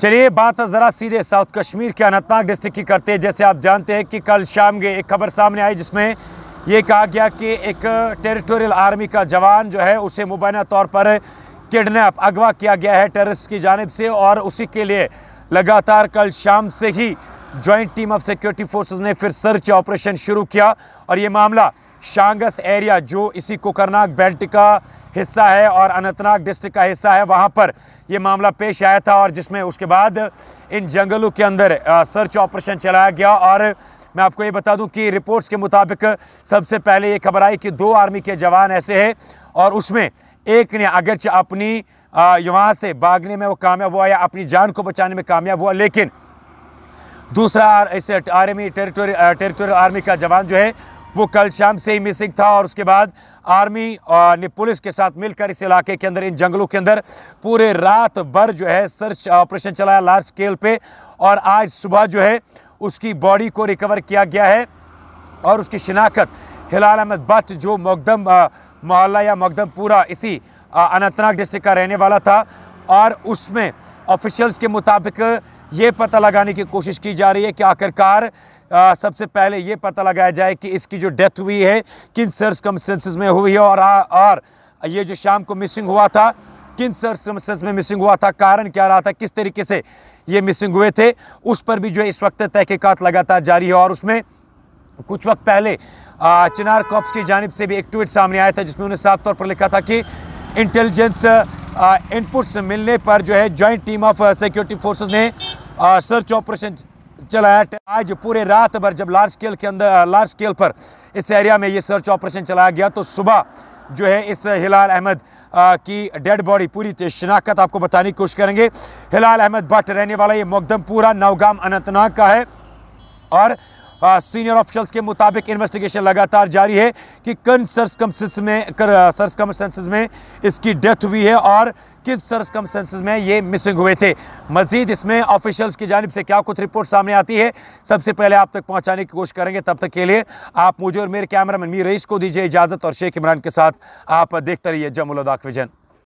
चलिए बात ज़रा सीधे साउथ कश्मीर के अनंतनाग डिस्ट्रिक्ट की करते हैं जैसे आप जानते हैं कि कल शाम के एक खबर सामने आई जिसमें ये कहा गया कि एक टेरिटोरियल आर्मी का जवान जो है उसे मुबैना तौर पर किडनैप अगवा किया गया है टेररिस्ट की जानब से और उसी के लिए लगातार कल शाम से ही joint team of security forces ने फिर सर्च ऑपरेशन शुरू किया और ये मामला शांगस एरिया जो इसी कोकरनाग बेल्ट का हिस्सा है और अनंतनाग डिस्ट्रिक्ट का हिस्सा है वहाँ पर ये मामला पेश आया था और जिसमें उसके बाद इन जंगलों के अंदर सर्च ऑपरेशन चलाया गया और मैं आपको ये बता दूं कि रिपोर्ट्स के मुताबिक सबसे पहले ये खबर आई कि दो आर्मी के जवान ऐसे हैं और उसमें एक ने अगरचे अपनी यहाँ से भागने में वो कामयाब हुआ या अपनी जान को बचाने में कामयाब हुआ लेकिन दूसरा इस आर्मी टेरिटोरी टेरिटोरियल आर्मी का जवान जो है वो कल शाम से ही मिसिंग था और उसके बाद आर्मी और पुलिस के साथ मिलकर इस इलाके के अंदर इन जंगलों के अंदर पूरे रात भर जो है सर्च ऑपरेशन चलाया लार्ज स्केल पे और आज सुबह जो है उसकी बॉडी को रिकवर किया गया है और उसकी शिनाख्त हिलाल अहमद बट जो मकदम मोहल्ला या मकदम पूरा इसी अनंतनाग डिस्ट्रिक्ट का रहने वाला था और उसमें ऑफिशल्स के मुताबिक ये पता लगाने की कोशिश की जा रही है कि आखिरकार आ, सबसे पहले ये पता लगाया जाए कि इसकी जो डेथ हुई है किन सर्कमस्टेंसेज में हुई है और आ, और ये जो शाम को मिसिंग हुआ था किन सर्कमस्टेंस में मिसिंग हुआ था कारण क्या रहा था किस तरीके से ये मिसिंग हुए थे उस पर भी जो है इस वक्त तहकीकत लगातार जारी है और उसमें कुछ वक्त पहले आ, चिनार कॉप्स की जानब से भी एक ट्वीट सामने आया था जिसमें उन्हें साफ तौर पर लिखा था कि इंटेलिजेंस इनपुट्स मिलने पर जो है joint team of security forces ने सर्च ऑपरेशन चलाया आज पूरे रात भर जब लार्ज स्केल के अंदर लार्ज uh, स्केल पर इस एरिया में ये सर्च ऑपरेशन चलाया गया तो सुबह जो है इस हिलाल अहमद uh, की डेड बॉडी पूरी शिनाख्त आपको बताने की कोशिश करेंगे हिलाल अहमद भट्ट रहने वाला ये मकदमपुरा नवगाम अनंतनाग का है और सीनियर हाँ, ऑफिशल्स के मुताबिक इन्वेस्टिगेशन लगातार जारी है कि कन सरकमसेंस में कर सरकमसेंसेस में इसकी डेथ हुई है और किन सेंसिस में ये मिसिंग हुए थे मजीद इसमें ऑफिशल्स की जानब से क्या कुछ रिपोर्ट सामने आती है सबसे पहले आप तक पहुँचाने की कोशिश करेंगे तब तक के लिए आप मुझे और मेरे कैमरा मैन मीर रईस को दीजिए इजाज़त और शेख इमरान के साथ आप देखते रहिए जमुल लद्दाख विजन